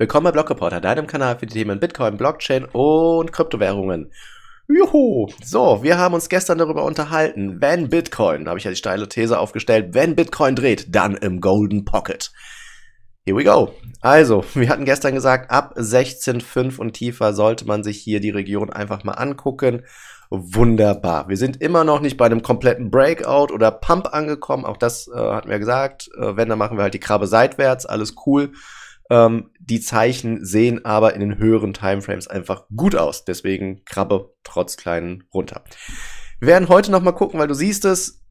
Willkommen bei Blockreporter, deinem Kanal für die Themen Bitcoin, Blockchain und Kryptowährungen. Juhu! So, wir haben uns gestern darüber unterhalten, wenn Bitcoin, da habe ich ja die steile These aufgestellt, wenn Bitcoin dreht, dann im Golden Pocket. Here we go. Also, wir hatten gestern gesagt, ab 16,5 und tiefer sollte man sich hier die Region einfach mal angucken. Wunderbar. Wir sind immer noch nicht bei einem kompletten Breakout oder Pump angekommen. Auch das äh, hatten wir gesagt. Äh, wenn, dann machen wir halt die Krabbe seitwärts. Alles cool. Ähm, die Zeichen sehen aber in den höheren Timeframes einfach gut aus. Deswegen Krabbe trotz kleinen runter. Wir werden heute noch mal gucken, weil du siehst es.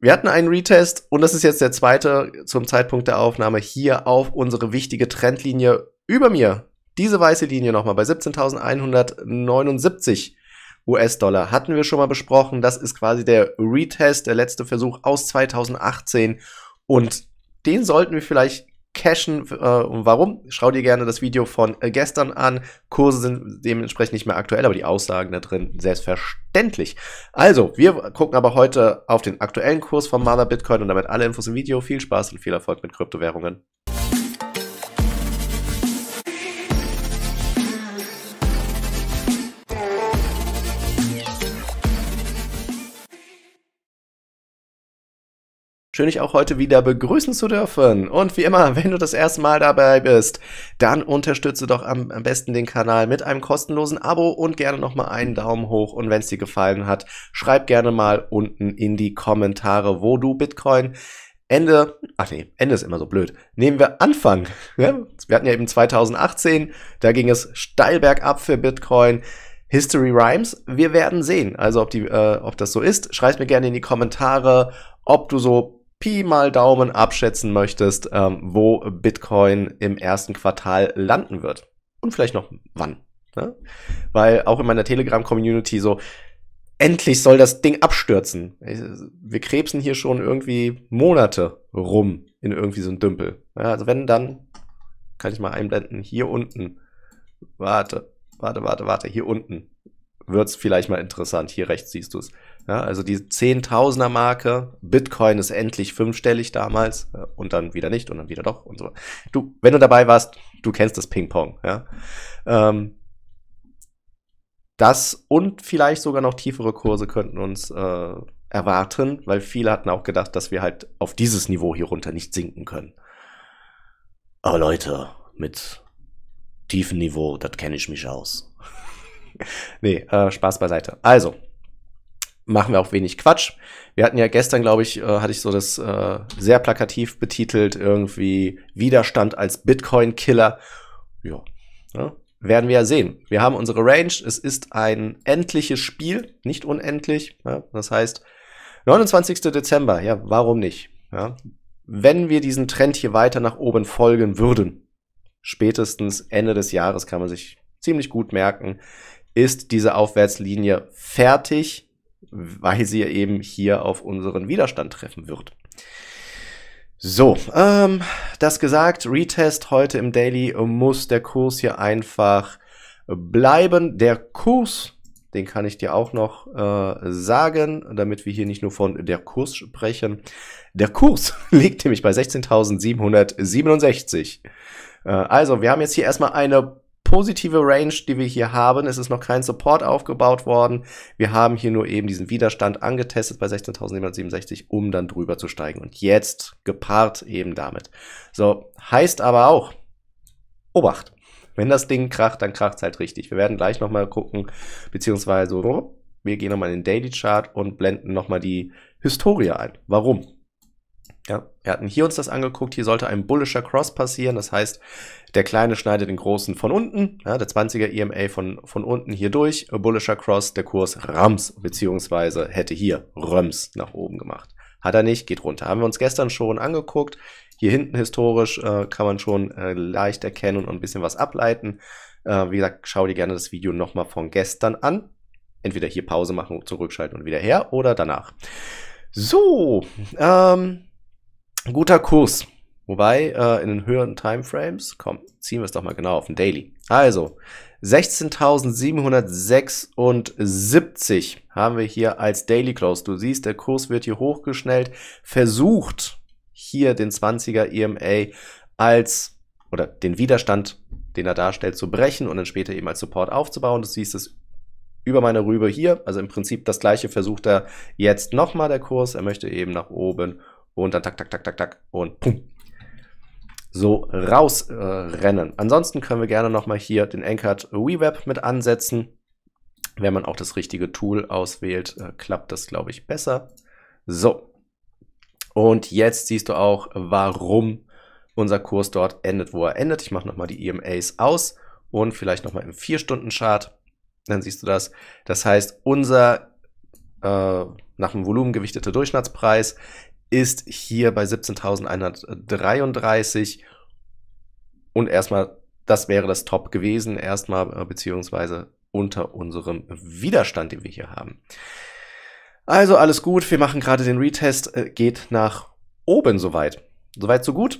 Wir hatten einen Retest und das ist jetzt der zweite zum Zeitpunkt der Aufnahme hier auf unsere wichtige Trendlinie über mir. Diese weiße Linie nochmal bei 17.179 US-Dollar hatten wir schon mal besprochen. Das ist quasi der Retest, der letzte Versuch aus 2018 und den sollten wir vielleicht cashen. Äh, und warum? Schau dir gerne das Video von äh, gestern an. Kurse sind dementsprechend nicht mehr aktuell, aber die Aussagen da drin selbstverständlich. Also, wir gucken aber heute auf den aktuellen Kurs von Mother Bitcoin und damit alle Infos im Video. Viel Spaß und viel Erfolg mit Kryptowährungen. Schön, dich auch heute wieder begrüßen zu dürfen. Und wie immer, wenn du das erste Mal dabei bist, dann unterstütze doch am, besten den Kanal mit einem kostenlosen Abo und gerne nochmal einen Daumen hoch. Und wenn es dir gefallen hat, schreib gerne mal unten in die Kommentare, wo du Bitcoin Ende, ach nee, Ende ist immer so blöd. Nehmen wir Anfang. Ne? Wir hatten ja eben 2018, da ging es steil bergab für Bitcoin. History Rhymes, wir werden sehen. Also ob, die, äh, ob das so ist, schreib mir gerne in die Kommentare, ob du so Pi mal Daumen abschätzen möchtest, ähm, wo Bitcoin im ersten Quartal landen wird. Und vielleicht noch wann. Ne? Weil auch in meiner Telegram-Community so, endlich soll das Ding abstürzen. Wir krebsen hier schon irgendwie Monate rum in irgendwie so ein Dümpel. Ja, also wenn, dann kann ich mal einblenden, hier unten. Warte, warte, warte, warte, hier unten wird's vielleicht mal interessant. Hier rechts siehst du es. Ja, also die Zehntausender Marke, Bitcoin ist endlich fünfstellig damals und dann wieder nicht und dann wieder doch und so. Du, wenn du dabei warst, du kennst das Ping-Pong. Ja? Ähm, das und vielleicht sogar noch tiefere Kurse könnten uns äh, erwarten, weil viele hatten auch gedacht, dass wir halt auf dieses Niveau hier runter nicht sinken können. Aber Leute, mit tiefem Niveau, das kenne ich mich aus. nee, äh, Spaß beiseite. Also, machen wir auch wenig Quatsch. Wir hatten ja gestern, glaube ich, äh, hatte ich so das äh, sehr plakativ betitelt, irgendwie Widerstand als Bitcoin-Killer. Ja. ja. Ne? Werden wir ja sehen. Wir haben unsere Range. Es ist ein endliches Spiel, nicht unendlich. Ja. Ne? Das heißt, 29. Dezember, ja, warum nicht? Ja. Wenn wir diesen Trend hier weiter nach oben folgen würden, spätestens Ende des Jahres kann man sich ziemlich gut merken, ist diese Aufwärtslinie fertig weil sie eben hier auf unseren Widerstand treffen wird. So, ähm, das gesagt, Retest heute im Daily muss der Kurs hier einfach bleiben. Der Kurs, den kann ich dir auch noch äh, sagen, damit wir hier nicht nur von der Kurs sprechen. Der Kurs liegt nämlich bei 16.767. Äh, also, wir haben jetzt hier erstmal eine positive Range, die wir hier haben. Es ist noch kein Support aufgebaut worden. Wir haben hier nur eben diesen Widerstand angetestet bei 16.767, um dann drüber zu steigen. Und jetzt gepaart eben damit. So, heißt aber auch, Obacht. Wenn das Ding kracht, dann kracht es halt richtig. Wir werden gleich nochmal gucken, beziehungsweise wir gehen nochmal in den Daily Chart und blenden nochmal die Historie ein. Warum? Ja, wir hatten hier uns das angeguckt, hier sollte ein bullischer Cross passieren, das heißt, der Kleine schneidet den Großen von unten, ja, der 20er EMA von, von unten hier durch, äh, bullischer Cross, der Kurs Rams, beziehungsweise hätte hier Röms nach oben gemacht. Hat er nicht, geht runter. Haben wir uns gestern schon angeguckt, hier hinten historisch äh, kann man schon äh, leicht erkennen und ein bisschen was ableiten. Äh, wie gesagt, schau dir gerne das Video nochmal von gestern an. Entweder hier Pause machen, zurückschalten und wieder her oder danach. So, ähm, ein guter Kurs. Wobei, äh, in den höheren Timeframes, komm, ziehen wir es doch mal genau auf den Daily. Also, 16.776 haben wir hier als Daily Close. Du siehst, der Kurs wird hier hochgeschnellt, versucht hier den 20er EMA als, oder den Widerstand, den er darstellt, zu brechen und dann später eben als Support aufzubauen. Du siehst es über meine Rübe hier, also im Prinzip das gleiche versucht er jetzt nochmal der Kurs. Er möchte eben nach oben und dann tak, tak, tak, tak, tak und pum. So rausrennen. Äh, Ansonsten können wir gerne nochmal hier den Anchored WeWeb mit ansetzen. Wenn man auch das richtige Tool auswählt, äh, klappt das, glaube ich, besser. So. Und jetzt siehst du auch, warum unser Kurs dort endet, wo er endet. Ich mache nochmal die EMAs aus und vielleicht nochmal im 4-Stunden-Chart. Dann siehst du das. Das heißt, unser äh, nach dem Volumen gewichtete Durchschnittspreis ist hier bei 17.133 und erstmal, das wäre das Top gewesen, erstmal äh, beziehungsweise unter unserem Widerstand, den wir hier haben. Also alles gut, wir machen gerade den Retest, äh, geht nach oben soweit. Soweit so gut.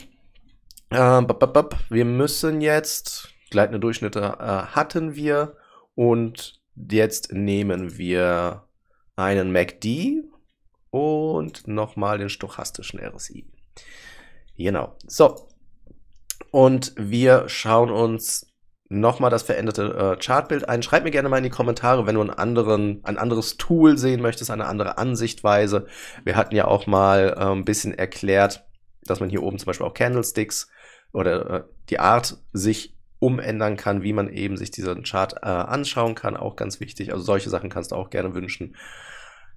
Ähm, wir müssen jetzt, gleitende Durchschnitte äh, hatten wir und jetzt nehmen wir einen MACD und nochmal den stochastischen RSI. Genau. So. Und wir schauen uns nochmal das veränderte äh, Chartbild ein. Schreib mir gerne mal in die Kommentare, wenn du einen anderen, ein anderes Tool sehen möchtest, eine andere Ansichtweise. Wir hatten ja auch mal äh, ein bisschen erklärt, dass man hier oben zum Beispiel auch Candlesticks oder äh, die Art sich umändern kann, wie man eben sich diesen Chart äh, anschauen kann. Auch ganz wichtig. Also solche Sachen kannst du auch gerne wünschen.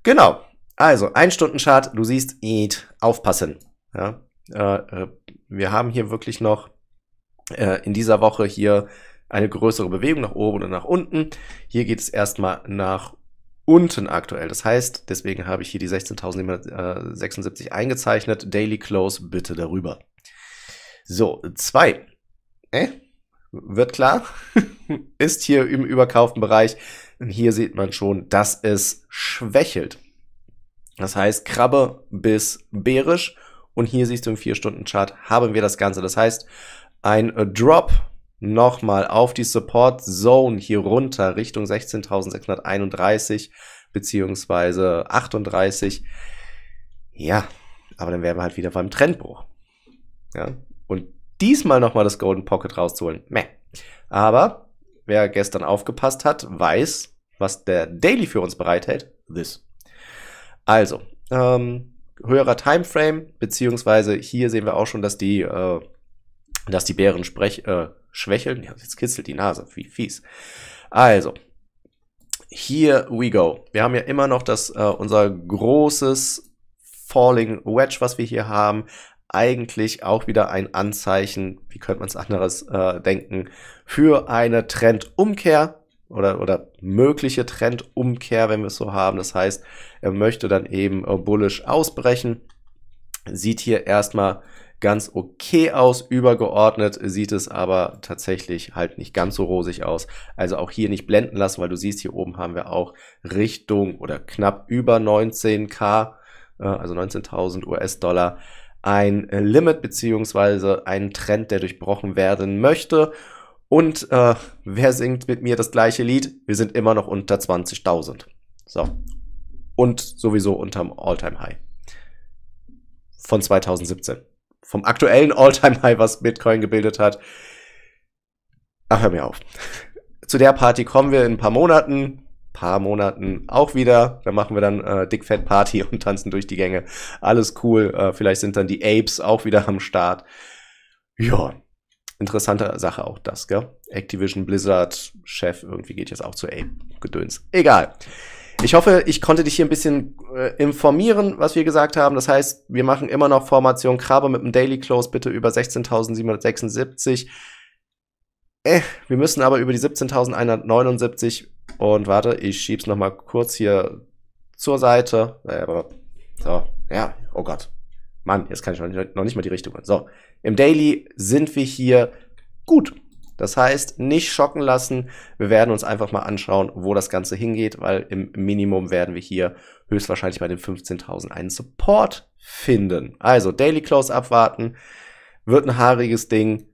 Genau. Also, ein Stunden Chart, du siehst, it, aufpassen. Ja, äh, äh, wir haben hier wirklich noch äh, in dieser Woche hier eine größere Bewegung nach oben und nach unten. Hier geht es erstmal nach unten aktuell. Das heißt, deswegen habe ich hier die 16.776 eingezeichnet. Daily Close bitte darüber. So, zwei. Äh? Wird klar? Ist hier im überkauften Bereich. Und hier sieht man schon, dass es schwächelt. Das heißt Krabbe bis Bärisch. Und hier siehst du im 4-Stunden-Chart haben wir das Ganze. Das heißt, ein Drop nochmal auf die Support Zone hier runter Richtung 16.631 bzw. 38. Ja, aber dann wären wir halt wieder beim Trendbruch. Ja, und diesmal nochmal das Golden Pocket rauszuholen. Meh. Aber wer gestern aufgepasst hat, weiß, was der Daily für uns bereithält. This. Also, ähm, höherer Timeframe, beziehungsweise hier sehen wir auch schon, dass die, äh, dass die Bären sprech, äh, schwächeln. Ja, jetzt kitzelt die Nase, wie fies. Also, here we go. Wir haben ja immer noch das, äh, unser großes Falling Wedge, was wir hier haben. Eigentlich auch wieder ein Anzeichen, wie könnte man es anderes äh, denken, für eine Trendumkehr oder, oder mögliche Trendumkehr, wenn wir es so haben. Das heißt, er möchte dann eben äh, bullish ausbrechen. Sieht hier erstmal ganz okay aus, übergeordnet sieht es aber tatsächlich halt nicht ganz so rosig aus. Also auch hier nicht blenden lassen, weil du siehst, hier oben haben wir auch Richtung oder knapp über 19k, äh, also 19.000 US-Dollar, ein äh, Limit beziehungsweise einen Trend, der durchbrochen werden möchte. Und äh, wer singt mit mir das gleiche Lied? Wir sind immer noch unter 20.000. So. Und sowieso unterm all time high Von 2017. Vom aktuellen all time high was Bitcoin gebildet hat. Ach, hör mir auf. Zu der Party kommen wir in ein paar Monaten. Paar Monaten auch wieder. Da machen wir dann äh, Dickfett-Party und tanzen durch die Gänge. Alles cool. Äh, vielleicht sind dann die Apes auch wieder am Start. Ja, Interessante Sache auch das, gell? Activision Blizzard Chef irgendwie geht jetzt auch zu AIM. Gedöns. Egal. Ich hoffe, ich konnte dich hier ein bisschen äh, informieren, was wir gesagt haben. Das heißt, wir machen immer noch Formation Krabbe mit dem Daily Close bitte über 16.776. Äh, wir müssen aber über die 17.179 und warte, ich schieb's noch mal kurz hier zur Seite. Äh, so, ja, oh Gott, Mann, jetzt kann ich noch nicht, noch nicht mal die Richtung. So, im Daily sind wir hier gut. Das heißt, nicht schocken lassen. Wir werden uns einfach mal anschauen, wo das Ganze hingeht, weil im Minimum werden wir hier höchstwahrscheinlich bei den 15.000 einen Support finden. Also Daily Close abwarten. Wird ein haariges Ding.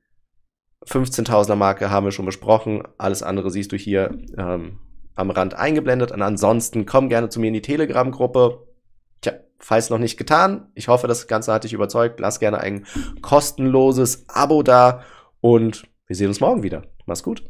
15.000er Marke haben wir schon besprochen. Alles andere siehst du hier ähm, am Rand eingeblendet. Und ansonsten komm gerne zu mir in die Telegram-Gruppe falls noch nicht getan. Ich hoffe, das Ganze hat dich überzeugt. Lass gerne ein kostenloses Abo da und wir sehen uns morgen wieder. Mach's gut.